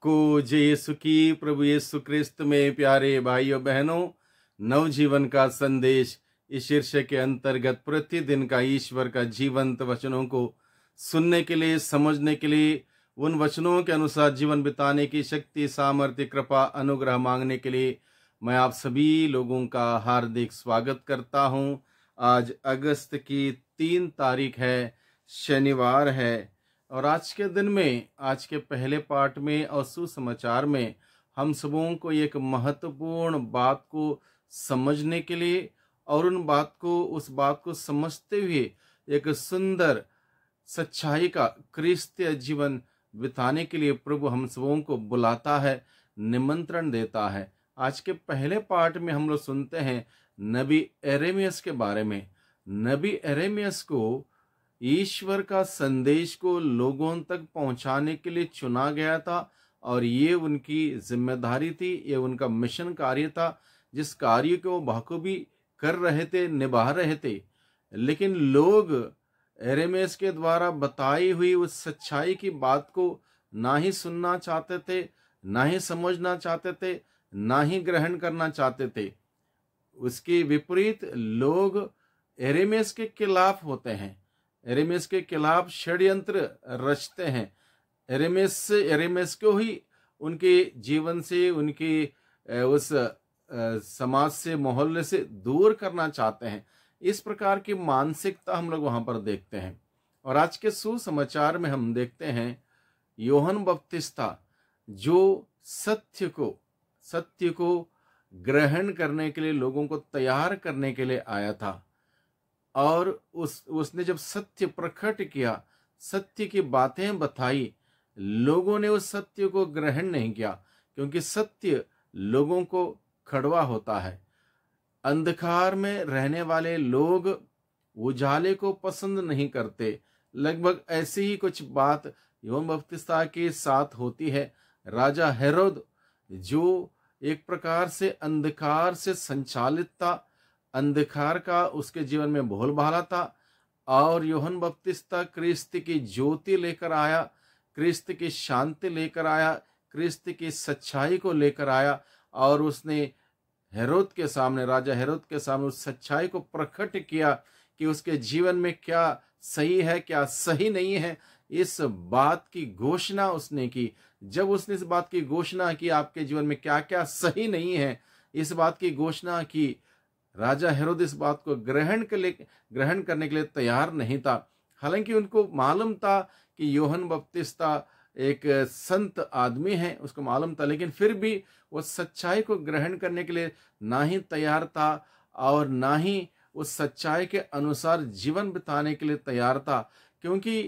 आपको जेसु की प्रभु यीशु क्रिस्त में प्यारे भाइयों बहनों नवजीवन का संदेश इस शीर्षक के अंतर्गत प्रतिदिन का ईश्वर का जीवंत वचनों को सुनने के लिए समझने के लिए उन वचनों के अनुसार जीवन बिताने की शक्ति सामर्थ्य कृपा अनुग्रह मांगने के लिए मैं आप सभी लोगों का हार्दिक स्वागत करता हूं आज अगस्त की तीन तारीख है शनिवार है और आज के दिन में आज के पहले पार्ट में और सुसमाचार में हम सबों को एक महत्वपूर्ण बात को समझने के लिए और उन बात को उस बात को समझते हुए एक सुंदर सच्चाई का क्रिस्तीय जीवन बिताने के लिए प्रभु हम सबों को बुलाता है निमंत्रण देता है आज के पहले पार्ट में हम लोग सुनते हैं नबी एरेमियस के बारे में नबी एरेमियस को ईश्वर का संदेश को लोगों तक पहुंचाने के लिए चुना गया था और ये उनकी जिम्मेदारी थी ये उनका मिशन कार्य था जिस कार्य को वो बाखूबी कर रहे थे निभा रहे थे लेकिन लोग एरेमेस के द्वारा बताई हुई उस सच्चाई की बात को ना ही सुनना चाहते थे ना ही समझना चाहते थे ना ही ग्रहण करना चाहते थे उसके विपरीत लोग एरेमेस के खिलाफ होते हैं एरेमेस के खिलाफ षड्यंत्र रचते हैं एरेमेस से एरेमेस को ही उनके जीवन से उनके उस समाज से मोहल्ले से दूर करना चाहते हैं इस प्रकार की मानसिकता हम लोग वहां पर देखते हैं और आज के सुसमाचार में हम देखते हैं योहन बपतिस्ता जो सत्य को सत्य को ग्रहण करने के लिए लोगों को तैयार करने के लिए आया था और उस उसने जब सत्य प्रकट किया सत्य की बातें बताई लोगों ने उस सत्य को ग्रहण नहीं किया क्योंकि सत्य लोगों को खड़वा होता है अंधकार में रहने वाले लोग उजाले को पसंद नहीं करते लगभग ऐसी ही कुछ बात यौन बपतिस्ता के साथ होती है राजा हेरोद जो एक प्रकार से अंधकार से संचालित था अंधकार का उसके जीवन में भोल भाला था और योहन बपतिस्ता क्रिस्त की ज्योति लेकर आया क्रिस्त की शांति लेकर आया क्रिस्त की सच्चाई को लेकर आया और उसने हेरोद के सामने राजा हेरोद के सामने उस सच्चाई को प्रकट किया कि उसके जीवन में क्या सही है क्या सही नहीं है इस बात की घोषणा उसने की जब उसने इस बात की घोषणा की आपके जीवन में क्या क्या सही नहीं है इस बात की घोषणा की राजा हेरोद इस बात को ग्रहण के लिए ग्रहण करने के लिए तैयार नहीं था हालांकि उनको मालूम था कि योहन बपतिस्ता एक संत आदमी है उसको मालूम था लेकिन फिर भी वो सच्चाई को ग्रहण करने के लिए ना ही तैयार था और ना ही उस सच्चाई के अनुसार जीवन बिताने के लिए तैयार था क्योंकि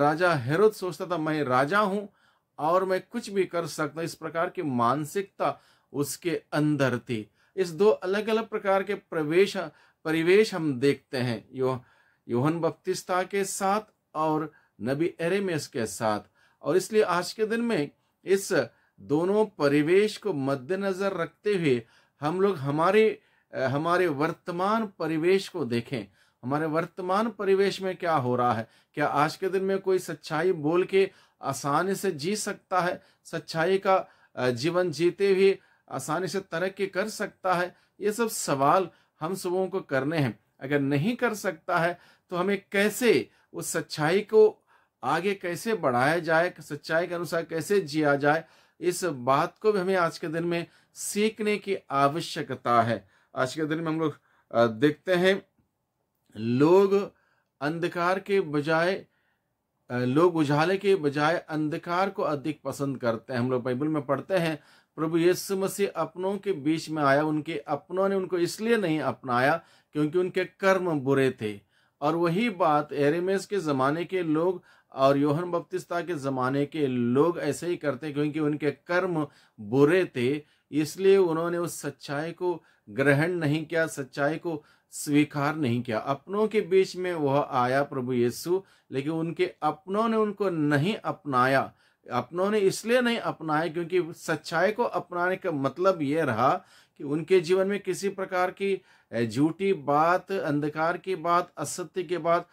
राजा हेरोद सोचता था मैं राजा हूँ और मैं कुछ भी कर सकता इस प्रकार की मानसिकता उसके अंदर थी इस दो अलग अलग प्रकार के प्रवेश परिवेश हम देखते हैं यो योहन बपतिस्ता के साथ और नबी एरेमेस के साथ और इसलिए आज के दिन में इस दोनों परिवेश को मद्देनजर रखते हुए हम लोग हमारे हमारे वर्तमान परिवेश को देखें हमारे वर्तमान परिवेश में क्या हो रहा है क्या आज के दिन में कोई सच्चाई बोल के आसानी से जी सकता है सच्चाई का जीवन जीते हुए आसानी से तरक्की कर सकता है ये सब सवाल हम सबों को करने हैं अगर नहीं कर सकता है तो हमें कैसे उस सच्चाई को आगे कैसे बढ़ाया जाए सच्चाई के अनुसार कैसे जिया जाए इस बात को भी हमें आज के दिन में सीखने की आवश्यकता है आज के दिन में हम लोग देखते हैं लोग अंधकार के बजाय लोग उजाले के बजाय अंधकार को अधिक पसंद करते हैं हम लोग बाइबल में पढ़ते हैं प्रभु यीशु मसीह अपनों के बीच में आया उनके अपनों ने उनको इसलिए नहीं अपनाया क्योंकि उनके कर्म बुरे थे और वही बात एरेमेस के ज़माने के लोग और योहन बपतिस्ता के ज़माने के लोग ऐसे ही करते क्योंकि उनके कर्म बुरे थे इसलिए उन्होंने उस सच्चाई को ग्रहण नहीं किया सच्चाई को स्वीकार नहीं किया अपनों के बीच में वह आया प्रभु यीशु लेकिन उनके अपनों ने उनको नहीं अपनाया अपनों ने इसलिए नहीं अपनाए क्योंकि सच्चाई को अपनाने का मतलब ये रहा कि उनके जीवन में किसी प्रकार की झूठी बात अंधकार की बात असत्य की बात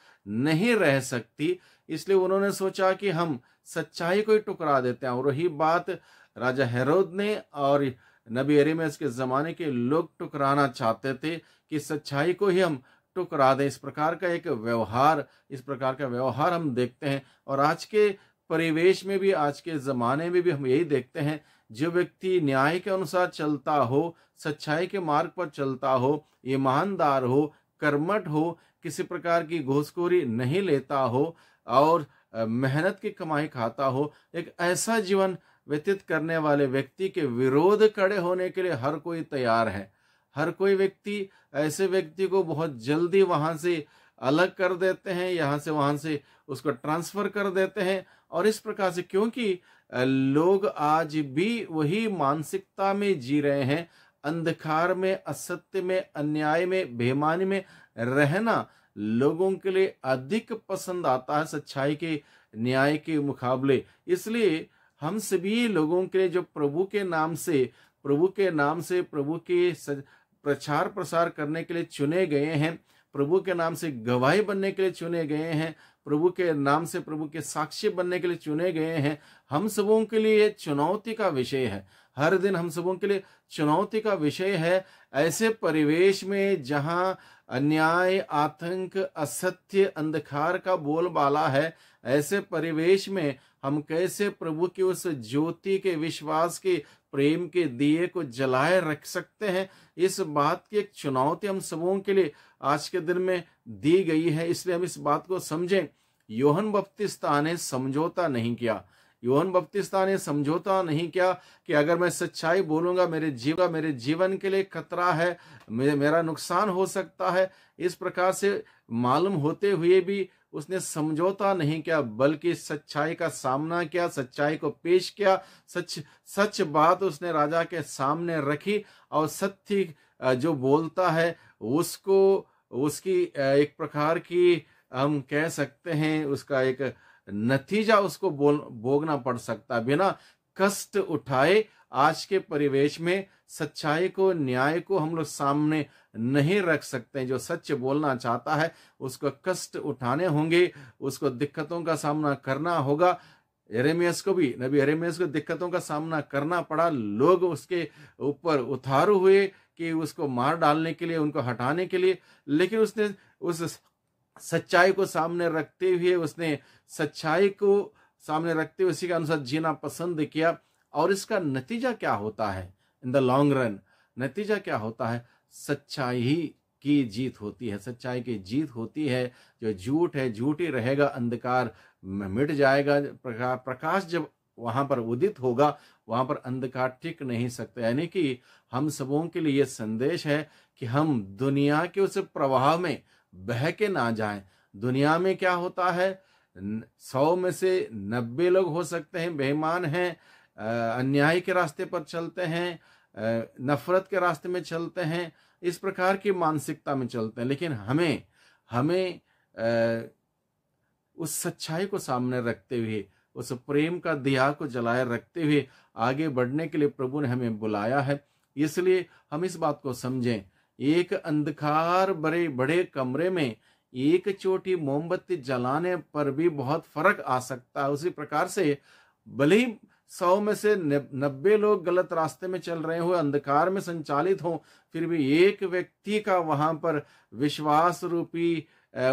नहीं रह सकती इसलिए उन्होंने सोचा कि हम सच्चाई को ही टुकरा देते हैं और वही बात राजा हेरोद ने और नबी में के ज़माने के लोग टुकराना चाहते थे कि सच्चाई को ही हम टुकरा दें इस प्रकार का एक व्यवहार इस प्रकार का व्यवहार हम देखते हैं और आज के परिवेश में भी आज के ज़माने में भी हम यही देखते हैं जो व्यक्ति न्याय के अनुसार चलता हो सच्चाई के मार्ग पर चलता हो ईमानदार हो कर्मठ हो किसी प्रकार की घोसखोरी नहीं लेता हो और मेहनत की कमाई खाता हो एक ऐसा जीवन व्यतीत करने वाले व्यक्ति के विरोध खड़े होने के लिए हर कोई तैयार है हर कोई व्यक्ति ऐसे व्यक्ति को बहुत जल्दी वहाँ से अलग कर देते हैं यहाँ से वहाँ से उसको ट्रांसफ़र कर देते हैं और इस प्रकार से क्योंकि लोग आज भी वही मानसिकता में जी रहे हैं अंधकार में असत्य में अन्याय में बेमानी में रहना लोगों के लिए अधिक पसंद आता है सच्चाई के न्याय के मुकाबले इसलिए हम सभी लोगों के लिए जो प्रभु के नाम से प्रभु के नाम से प्रभु के प्रचार प्रसार करने के लिए चुने गए हैं प्रभु के नाम से गवाही बनने के लिए चुने गए हैं प्रभु के नाम से प्रभु के साक्षी बनने के लिए चुने गए हैं हम सबों के लिए चुनौती का विषय है हर दिन हम सबों के लिए चुनौती का विषय है ऐसे परिवेश में जहां अन्याय आतंक असत्य अंधकार का बोलबाला है ऐसे परिवेश में हम कैसे प्रभु की उस ज्योति के विश्वास के प्रेम के दिए को जलाए रख सकते हैं इस बात की एक चुनौती हम सबों के लिए आज के दिन में दी गई है इसलिए हम इस बात को समझें योहन बपतिस्ता ने समझौता नहीं किया योहन बपतिस्ता ने समझौता नहीं किया कि अगर मैं सच्चाई बोलूंगा मेरे का मेरे जीवन के लिए खतरा है मेरा नुकसान हो सकता है इस प्रकार से मालूम होते हुए भी उसने समझौता नहीं किया बल्कि सच्चाई का सामना किया सच्चाई को पेश किया सच सच बात उसने राजा के सामने रखी और सत्य जो बोलता है उसको उसकी एक प्रकार की हम कह सकते हैं उसका एक नतीजा उसको बोल भोगना पड़ सकता बिना कष्ट उठाए आज के परिवेश में सच्चाई को न्याय को हम लोग सामने नहीं रख सकते जो सच बोलना चाहता है उसको कष्ट उठाने होंगे उसको दिक्कतों का सामना करना होगा एरेमियस को भी नबी एरेमियस को दिक्कतों का सामना करना पड़ा लोग उसके ऊपर उतारू हुए कि उसको मार डालने के लिए उनको हटाने के लिए लेकिन उसने उस सच्चाई को सामने रखते हुए उसने सच्चाई को सामने रखते हुए उसी के अनुसार जीना पसंद किया और इसका नतीजा क्या होता है इन द लॉन्ग रन नतीजा क्या होता है सच्चाई ही की जीत होती है सच्चाई की जीत होती है जो झूठ है झूठ ही रहेगा अंधकार मिट जाएगा प्रकाश जब वहां पर उदित होगा वहां पर अंधकार टिक नहीं सकता यानी कि हम सबों के लिए संदेश है कि हम दुनिया के उस प्रवाह में बह के ना जाएं दुनिया में क्या होता है सौ में से नब्बे लोग हो सकते हैं बेईमान हैं अन्याय के रास्ते पर चलते हैं नफरत के रास्ते में चलते हैं इस प्रकार की मानसिकता में चलते हैं लेकिन हमें हमें उस सच्चाई को सामने रखते हुए उस प्रेम का दिया को जलाए रखते हुए आगे बढ़ने के लिए प्रभु ने हमें बुलाया है इसलिए हम इस बात को समझें एक अंधकार बड़े बड़े कमरे में एक छोटी मोमबत्ती जलाने पर भी बहुत फर्क आ सकता है उसी प्रकार से भले ही सौ में से नब्बे लोग गलत रास्ते में चल रहे हो अंधकार में संचालित हो फिर भी एक व्यक्ति का वहां पर विश्वास रूपी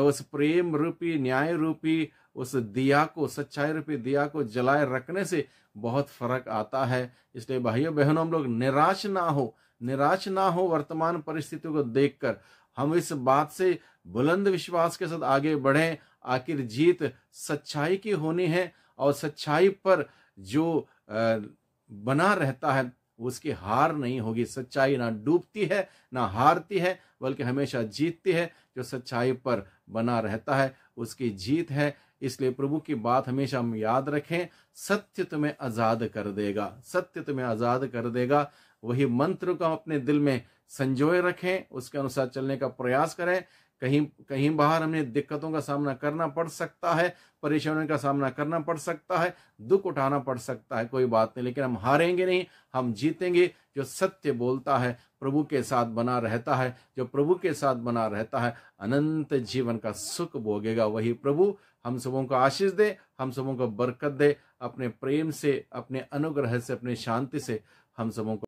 उस प्रेम रूपी न्याय रूपी उस दिया को सच्चाई रूपी दिया को जलाए रखने से बहुत फर्क आता है इसलिए भाइयों बहनों हम लोग निराश ना हो निराश ना हो वर्तमान परिस्थितियों को देखकर हम इस बात से बुलंद विश्वास के साथ आगे बढ़ें आखिर जीत सच्चाई की होनी है और सच्चाई पर जो बना रहता है उसकी हार नहीं होगी सच्चाई ना डूबती है ना हारती है बल्कि हमेशा जीतती है जो सच्चाई पर बना रहता है उसकी जीत है इसलिए प्रभु की बात हमेशा हम याद रखें सत्य तुम्हें आज़ाद कर देगा सत्य तुम्हें आज़ाद कर देगा वही मंत्र को अपने दिल में संजोए रखें उसके अनुसार चलने का प्रयास करें कहीं कहीं बाहर हमें दिक्कतों का सामना करना पड़ सकता है परेशानियों का सामना करना पड़ सकता है दुख उठाना पड़ सकता है कोई बात नहीं लेकिन हम हारेंगे नहीं हम जीतेंगे जो सत्य बोलता है प्रभु के साथ बना रहता है जो प्रभु के साथ बना रहता है अनंत जीवन का सुख भोगेगा वही प्रभु हम सबों को आशीष दे हम सबों को बरकत दे अपने प्रेम से अपने अनुग्रह से अपने शांति से हम सबों को